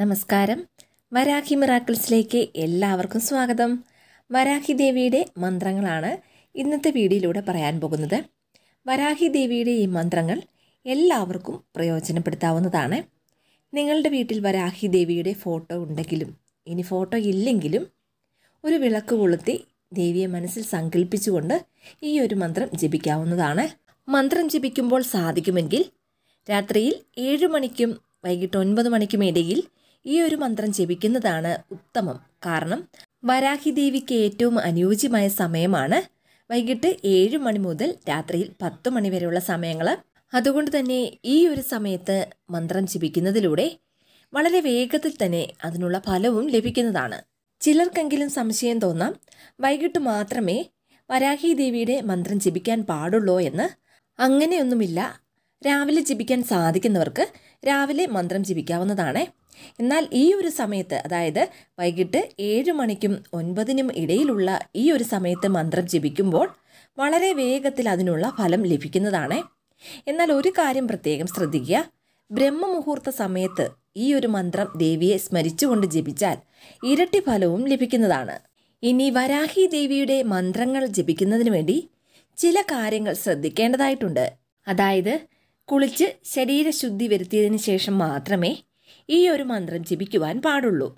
നമസ്കാരം വരാഹി മിറാക്കിൾസിലേക്ക് എല്ലാവർക്കും സ്വാഗതം വരാഹി ദേവിയുടെ മന്ത്രങ്ങളാണ് ഇന്നത്തെ വീഡിയോയിലൂടെ പറയാൻ പോകുന്നത് വരാഹി ദേവിയുടെ ഈ മന്ത്രങ്ങൾ എല്ലാവർക്കും പ്രയോജനപ്പെടുത്താവുന്നതാണ് നിങ്ങളുടെ വീട്ടിൽ വരാഹി ദേവിയുടെ ഫോട്ടോ ഉണ്ടെങ്കിലും ഇനി ഫോട്ടോ ഇല്ലെങ്കിലും ഒരു വിളക്ക് കൊളുത്തി ദേവിയെ മനസ്സിൽ സങ്കല്പിച്ചുകൊണ്ട് ഈ ഒരു മന്ത്രം ജപിക്കാവുന്നതാണ് മന്ത്രം ജപിക്കുമ്പോൾ സാധിക്കുമെങ്കിൽ രാത്രിയിൽ ഏഴ് മണിക്കും വൈകിട്ട് ഒൻപത് മണിക്കും ഇടയിൽ ഈ ഒരു മന്ത്രം ജപിക്കുന്നതാണ് ഉത്തമം കാരണം വരാഹി ദേവിക്ക് ഏറ്റവും അനുയോജ്യമായ സമയമാണ് വൈകിട്ട് ഏഴ് മണി മുതൽ രാത്രിയിൽ പത്ത് മണി വരെയുള്ള സമയങ്ങൾ അതുകൊണ്ട് തന്നെ ഈ ഒരു സമയത്ത് മന്ത്രം ജപിക്കുന്നതിലൂടെ വളരെ വേഗത്തിൽ തന്നെ അതിനുള്ള ഫലവും ലഭിക്കുന്നതാണ് ചിലർക്കെങ്കിലും സംശയം തോന്നാം വൈകിട്ട് മാത്രമേ വരാഹി ദേവിയുടെ മന്ത്രം ജപിക്കാൻ പാടുള്ളൂ എന്ന് അങ്ങനെയൊന്നുമില്ല രാവിലെ ജപിക്കാൻ സാധിക്കുന്നവർക്ക് രാവിലെ മന്ത്രം ജപിക്കാവുന്നതാണ് എന്നാൽ ഈ ഒരു സമയത്ത് അതായത് വൈകിട്ട് ഏഴ് മണിക്കും ഒൻപതിനും ഇടയിലുള്ള ഈ ഒരു സമയത്ത് മന്ത്രം ജപിക്കുമ്പോൾ വളരെ വേഗത്തിൽ അതിനുള്ള ഫലം ലഭിക്കുന്നതാണ് എന്നാൽ ഒരു കാര്യം പ്രത്യേകം ശ്രദ്ധിക്കുക ബ്രഹ്മമുഹൂർത്ത സമയത്ത് ഈ ഒരു മന്ത്രം ദേവിയെ സ്മരിച്ചുകൊണ്ട് ജപിച്ചാൽ ഇരട്ടി ഫലവും ലഭിക്കുന്നതാണ് ഇനി വരാഹി ദേവിയുടെ മന്ത്രങ്ങൾ ജപിക്കുന്നതിന് വേണ്ടി ചില കാര്യങ്ങൾ ശ്രദ്ധിക്കേണ്ടതായിട്ടുണ്ട് അതായത് കുളിച്ച് ശരീരശുദ്ധി വരുത്തിയതിന് ശേഷം മാത്രമേ ഈ ഒരു മന്ത്രം ജപിക്കുവാൻ പാടുള്ളൂ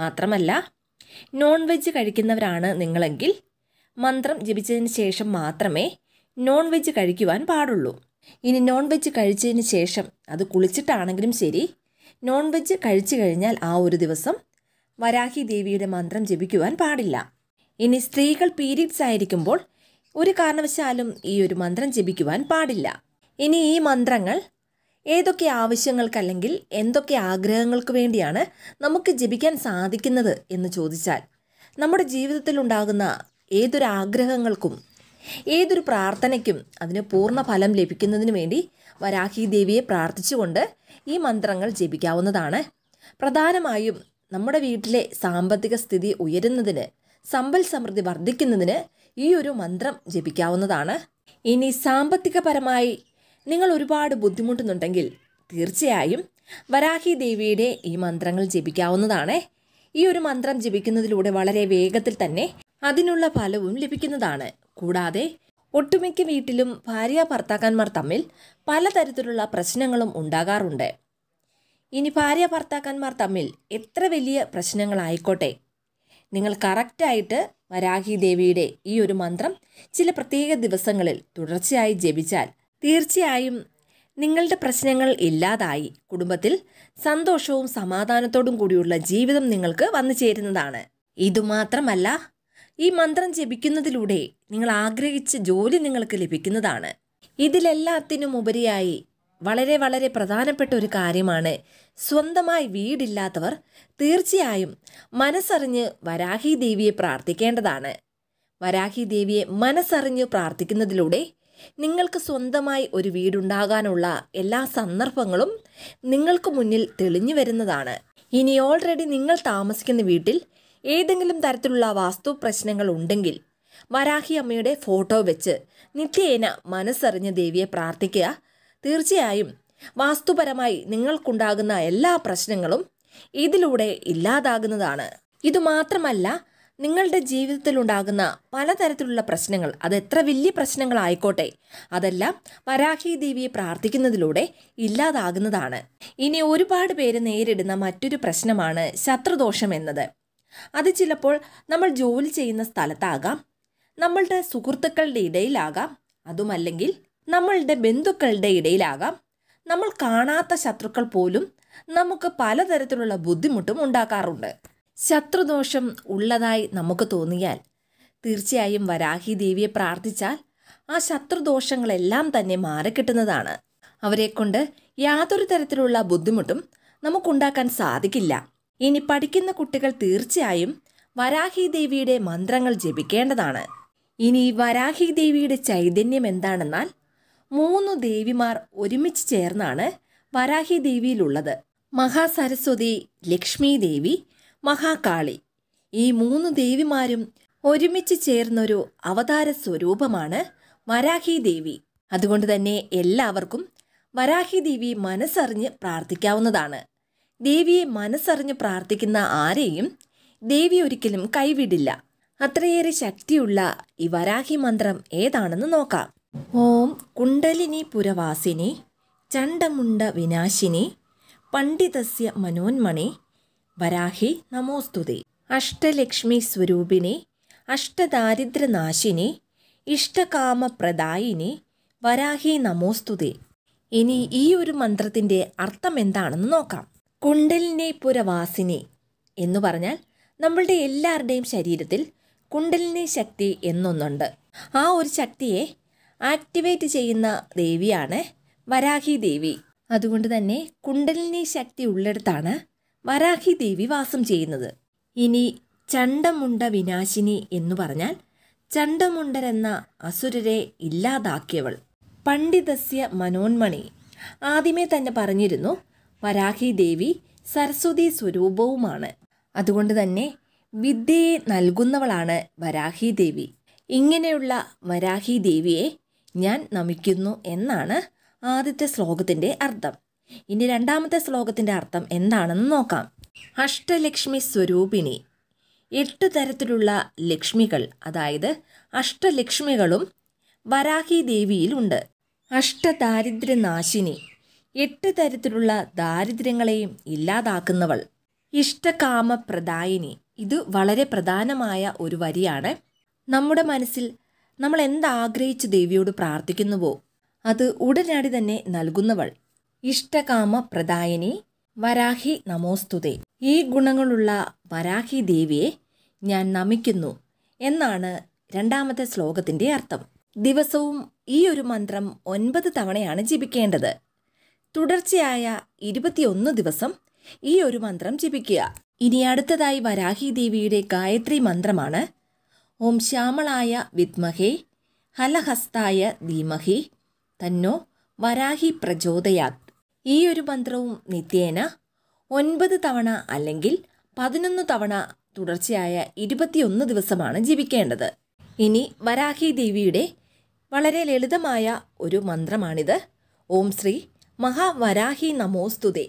മാത്രമല്ല നോൺ വെജ് കഴിക്കുന്നവരാണ് നിങ്ങളെങ്കിൽ മന്ത്രം ജപിച്ചതിന് ശേഷം മാത്രമേ നോൺ വെജ് കഴിക്കുവാൻ പാടുള്ളൂ ഇനി നോൺ വെജ് കഴിച്ചതിന് ശേഷം അത് കുളിച്ചിട്ടാണെങ്കിലും ശരി നോൺ വെജ് കഴിച്ചു കഴിഞ്ഞാൽ ആ ഒരു ദിവസം വരാഹി ദേവിയുടെ മന്ത്രം ജപിക്കുവാൻ പാടില്ല ഇനി സ്ത്രീകൾ പീരീഡ്സ് ആയിരിക്കുമ്പോൾ ഒരു കാരണവശാലും ഈ ഒരു മന്ത്രം ജപിക്കുവാൻ പാടില്ല ഇനി ഈ മന്ത്രങ്ങൾ ഏതൊക്കെ ആവശ്യങ്ങൾക്കല്ലെങ്കിൽ എന്തൊക്കെ ആഗ്രഹങ്ങൾക്ക് വേണ്ടിയാണ് നമുക്ക് ജപിക്കാൻ സാധിക്കുന്നത് എന്ന് ചോദിച്ചാൽ നമ്മുടെ ജീവിതത്തിൽ ഉണ്ടാകുന്ന ഏതൊരു ആഗ്രഹങ്ങൾക്കും ഏതൊരു പ്രാർത്ഥനയ്ക്കും അതിന് പൂർണ്ണ ഫലം ലഭിക്കുന്നതിന് വേണ്ടി വരാഹി ദേവിയെ പ്രാർത്ഥിച്ചുകൊണ്ട് ഈ മന്ത്രങ്ങൾ ജപിക്കാവുന്നതാണ് പ്രധാനമായും നമ്മുടെ വീട്ടിലെ സാമ്പത്തിക സ്ഥിതി ഉയരുന്നതിന് സമ്പൽ സമൃദ്ധി വർദ്ധിക്കുന്നതിന് ഈ ഒരു മന്ത്രം ജപിക്കാവുന്നതാണ് ഇനി സാമ്പത്തികപരമായി നിങ്ങൾ ഒരുപാട് ബുദ്ധിമുട്ടുന്നുണ്ടെങ്കിൽ തീർച്ചയായും വരാഹി ദേവിയുടെ ഈ മന്ത്രങ്ങൾ ജപിക്കാവുന്നതാണ് ഈ ഒരു മന്ത്രം ജപിക്കുന്നതിലൂടെ വളരെ വേഗത്തിൽ തന്നെ അതിനുള്ള ഫലവും ലഭിക്കുന്നതാണ് കൂടാതെ ഒട്ടുമിക്ക വീട്ടിലും ഭാര്യ ഭർത്താക്കന്മാർ തമ്മിൽ പലതരത്തിലുള്ള പ്രശ്നങ്ങളും ഉണ്ടാകാറുണ്ട് ഇനി ഭാര്യ ഭർത്താക്കന്മാർ തമ്മിൽ എത്ര വലിയ പ്രശ്നങ്ങളായിക്കോട്ടെ നിങ്ങൾ കറക്റ്റായിട്ട് വരാഹി ദേവിയുടെ ഈ ഒരു മന്ത്രം ചില പ്രത്യേക ദിവസങ്ങളിൽ തുടർച്ചയായി ജപിച്ചാൽ തീർച്ചയായും നിങ്ങളുടെ പ്രശ്നങ്ങൾ ഇല്ലാതായി കുടുംബത്തിൽ സന്തോഷവും സമാധാനത്തോടും കൂടിയുള്ള ജീവിതം നിങ്ങൾക്ക് വന്നു ചേരുന്നതാണ് ഇതുമാത്രമല്ല ഈ മന്ത്രം ജപിക്കുന്നതിലൂടെ നിങ്ങൾ ആഗ്രഹിച്ച ജോലി നിങ്ങൾക്ക് ലഭിക്കുന്നതാണ് ഇതിലെല്ലാത്തിനും ഉപരിയായി വളരെ വളരെ പ്രധാനപ്പെട്ട ഒരു കാര്യമാണ് സ്വന്തമായി വീടില്ലാത്തവർ തീർച്ചയായും മനസ്സറിഞ്ഞ് വരാഹി ദേവിയെ പ്രാർത്ഥിക്കേണ്ടതാണ് വരാഹി ദേവിയെ മനസ്സറിഞ്ഞ് പ്രാർത്ഥിക്കുന്നതിലൂടെ നിങ്ങൾക്ക് സ്വന്തമായി ഒരു വീടുണ്ടാകാനുള്ള എല്ലാ സന്ദർഭങ്ങളും നിങ്ങൾക്ക് മുന്നിൽ തെളിഞ്ഞു വരുന്നതാണ് ഇനി ഓൾറെഡി നിങ്ങൾ താമസിക്കുന്ന വീട്ടിൽ ഏതെങ്കിലും തരത്തിലുള്ള വാസ്തു പ്രശ്നങ്ങൾ ഉണ്ടെങ്കിൽ വരാഹി അമ്മയുടെ ഫോട്ടോ വെച്ച് നിത്യേന മനസ്സറിഞ്ഞ ദേവിയെ പ്രാർത്ഥിക്കുക തീർച്ചയായും വാസ്തുപരമായി നിങ്ങൾക്കുണ്ടാകുന്ന എല്ലാ പ്രശ്നങ്ങളും ഇതിലൂടെ ഇല്ലാതാകുന്നതാണ് ഇതുമാത്രമല്ല നിങ്ങളുടെ ജീവിതത്തിൽ ഉണ്ടാകുന്ന പലതരത്തിലുള്ള പ്രശ്നങ്ങൾ അത് എത്ര വലിയ പ്രശ്നങ്ങളായിക്കോട്ടെ അതെല്ലാം വരാഹി ദേവിയെ പ്രാർത്ഥിക്കുന്നതിലൂടെ ഇല്ലാതാകുന്നതാണ് ഇനി ഒരുപാട് പേര് നേരിടുന്ന മറ്റൊരു പ്രശ്നമാണ് ശത്രുദോഷം എന്നത് അത് ചിലപ്പോൾ നമ്മൾ ജോലി ചെയ്യുന്ന സ്ഥലത്താകാം നമ്മളുടെ സുഹൃത്തുക്കളുടെ ഇടയിലാകാം അതുമല്ലെങ്കിൽ നമ്മളുടെ ബന്ധുക്കളുടെ ഇടയിലാകാം നമ്മൾ കാണാത്ത ശത്രുക്കൾ പോലും നമുക്ക് പലതരത്തിലുള്ള ബുദ്ധിമുട്ടും ഉണ്ടാക്കാറുണ്ട് ശത്രുദോഷം ഉള്ളതായി നമുക്ക് തോന്നിയാൽ തീർച്ചയായും വരാഹി ദേവിയെ പ്രാർത്ഥിച്ചാൽ ആ ശത്രുദോഷങ്ങളെല്ലാം തന്നെ മാറിക്കിട്ടുന്നതാണ് അവരെക്കൊണ്ട് യാതൊരു തരത്തിലുള്ള ബുദ്ധിമുട്ടും നമുക്കുണ്ടാക്കാൻ സാധിക്കില്ല ഇനി പഠിക്കുന്ന കുട്ടികൾ തീർച്ചയായും വരാഹി ദേവിയുടെ മന്ത്രങ്ങൾ ജപിക്കേണ്ടതാണ് ഇനി വരാഹി ദേവിയുടെ ചൈതന്യം എന്താണെന്നാൽ മൂന്ന് ദേവിമാർ ഒരുമിച്ച് ചേർന്നാണ് വരാഹി ദേവിയിലുള്ളത് മഹാസരസ്വതി ലക്ഷ്മി ദേവി മഹാകാളി ഈ മൂന്ന് ദേവിമാരും ഒരുമിച്ച് ചേർന്നൊരു അവതാര സ്വരൂപമാണ് വരാഹി ദേവി അതുകൊണ്ട് തന്നെ എല്ലാവർക്കും വരാഹി ദേവി മനസ്സറിഞ്ഞ് പ്രാർത്ഥിക്കാവുന്നതാണ് ദേവിയെ മനസ്സറിഞ്ഞ് പ്രാർത്ഥിക്കുന്ന ആരെയും ദേവി ഒരിക്കലും കൈവിടില്ല അത്രയേറെ ശക്തിയുള്ള ഈ വരാഹി മന്ത്രം ഏതാണെന്ന് നോക്കാം ഓം കുണ്ടലിനി പുരവാസിനി ചണ്ടമുണ്ട വിനാശിനി പണ്ഡിതസ്യ മനോന്മണി വരാഹി നമോസ്തുതി അഷ്ടലക്ഷ്മി സ്വരൂപിണി അഷ്ടദാരിദ്ര്യനാശിനി ഇഷ്ടകാമപ്രദായിനി വരാഹി നമോസ്തുതി ഇനി ഈ ഒരു മന്ത്രത്തിൻ്റെ അർത്ഥം എന്താണെന്ന് നോക്കാം കുണ്ടലിനെ പുരവാസിനി എന്ന് പറഞ്ഞാൽ നമ്മളുടെ എല്ലാവരുടെയും ശരീരത്തിൽ കുണ്ടലിനി ശക്തി എന്നൊന്നുണ്ട് ആ ഒരു ശക്തിയെ ആക്ടിവേറ്റ് ചെയ്യുന്ന ദേവിയാണ് വരാഹി ദേവി അതുകൊണ്ട് തന്നെ കുണ്ടലിനി ശക്തി ഉള്ളിടത്താണ് വരാഹി ദേവി വാസം ചെയ്യുന്നത് ഇനി ചണ്ടമുണ്ട വിനാശിനി എന്ന് പറഞ്ഞാൽ ചണ്ടമുണ്ടരെന്ന അസുരരെ ഇല്ലാതാക്കിയവൾ പണ്ഡിതസ്യ മനോന്മണി ആദ്യമേ തന്നെ പറഞ്ഞിരുന്നു വരാഹി ദേവി സരസ്വതി സ്വരൂപവുമാണ് അതുകൊണ്ട് തന്നെ വിദ്യയെ നൽകുന്നവളാണ് വരാഹി ദേവി ഇങ്ങനെയുള്ള വരാഹി ദേവിയെ ഞാൻ നമിക്കുന്നു എന്നാണ് ആദ്യത്തെ ശ്ലോകത്തിൻ്റെ അർത്ഥം ഇനി രണ്ടാമത്തെ ശ്ലോകത്തിൻ്റെ അർത്ഥം എന്താണെന്ന് നോക്കാം അഷ്ടലക്ഷ്മി സ്വരൂപിണി എട്ട് തരത്തിലുള്ള ലക്ഷ്മികൾ അതായത് അഷ്ടലക്ഷ്മികളും വരാഹി ദേവിയിലുണ്ട് അഷ്ടദാരിദ്ര്യനാശിനി എട്ട് തരത്തിലുള്ള ദാരിദ്ര്യങ്ങളെയും ഇല്ലാതാക്കുന്നവൾ ഇഷ്ടകാമ പ്രദായിനി ഇത് വളരെ പ്രധാനമായ ഒരു വരിയാണ് നമ്മുടെ മനസ്സിൽ നമ്മൾ എന്താഗ്രഹിച്ച് ദേവിയോട് പ്രാർത്ഥിക്കുന്നുവോ അത് ഉടനടി തന്നെ നൽകുന്നവൾ ഇഷ്ടകാമ പ്രദായനി വരാഹി നമോസ്തുതേ ഈ ഗുണങ്ങളുള്ള വരാഹി ദേവിയെ ഞാൻ നമിക്കുന്നു എന്നാണ് രണ്ടാമത്തെ ശ്ലോകത്തിൻ്റെ അർത്ഥം ദിവസവും ഈ ഒരു മന്ത്രം ഒൻപത് തവണയാണ് ജപിക്കേണ്ടത് തുടർച്ചയായ ഇരുപത്തിയൊന്ന് ദിവസം ഈ ഒരു മന്ത്രം ജപിക്കുക ഇനി അടുത്തതായി വരാഹി ദേവിയുടെ ഗായത്രി മന്ത്രമാണ് ഓം ശ്യാമളായ വിദ്മഹേ ഹലഹസ്തായ ധീമഹി തന്നോ വരാഹി പ്രചോദയാത് ഈ ഒരു മന്ത്രവും നിത്യേന ഒൻപത് തവണ അല്ലെങ്കിൽ പതിനൊന്ന് തവണ തുടർച്ചയായ ഇരുപത്തിയൊന്ന് ദിവസമാണ് ജപിക്കേണ്ടത് ഇനി വരാഹി ദേവിയുടെ വളരെ ലളിതമായ ഒരു മന്ത്രമാണിത് ഓം ശ്രീ മഹാവരാഹി നമോസ്തുതേ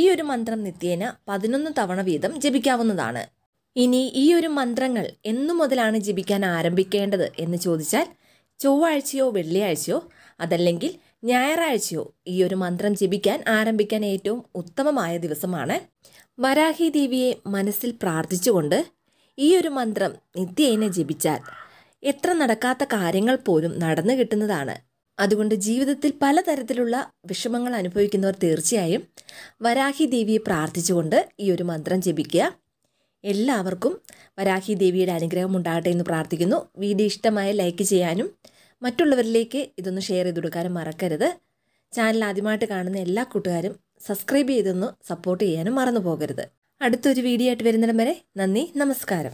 ഈ ഒരു മന്ത്രം നിത്യേന പതിനൊന്ന് തവണ വീതം ജപിക്കാവുന്നതാണ് ഇനി ഈ ഒരു മന്ത്രങ്ങൾ എന്നു മുതലാണ് ജപിക്കാൻ ആരംഭിക്കേണ്ടത് എന്ന് ചോദിച്ചാൽ ചൊവ്വാഴ്ചയോ വെള്ളിയാഴ്ചയോ അതല്ലെങ്കിൽ ഞായറാഴ്ചയോ ഈ ഒരു മന്ത്രം ജപിക്കാൻ ആരംഭിക്കാൻ ഏറ്റവും ഉത്തമമായ ദിവസമാണ് വരാഹി ദേവിയെ മനസ്സിൽ പ്രാർത്ഥിച്ചുകൊണ്ട് ഈ ഒരു മന്ത്രം നിത്യേന ജപിച്ചാൽ എത്ര നടക്കാത്ത കാര്യങ്ങൾ പോലും നടന്നു കിട്ടുന്നതാണ് അതുകൊണ്ട് ജീവിതത്തിൽ പലതരത്തിലുള്ള വിഷമങ്ങൾ അനുഭവിക്കുന്നവർ തീർച്ചയായും വരാഹി ദേവിയെ പ്രാർത്ഥിച്ചുകൊണ്ട് ഈ ഒരു മന്ത്രം ജപിക്കുക എല്ലാവർക്കും വരാഹി ദേവിയുടെ അനുഗ്രഹം ഉണ്ടാകട്ടെ എന്ന് പ്രാർത്ഥിക്കുന്നു വീഡിയോ ഇഷ്ടമായ ലൈക്ക് ചെയ്യാനും മറ്റുള്ളവരിലേക്ക് ഇതൊന്ന് ഷെയർ ചെയ്ത് കൊടുക്കാനും മറക്കരുത് ചാനൽ ആദ്യമായിട്ട് കാണുന്ന എല്ലാ കൂട്ടുകാരും സബ്സ്ക്രൈബ് ചെയ്തൊന്ന് സപ്പോർട്ട് ചെയ്യാനും മറന്നു പോകരുത് അടുത്തൊരു വീഡിയോ ആയിട്ട് വരുന്നിടം വരെ നന്ദി നമസ്കാരം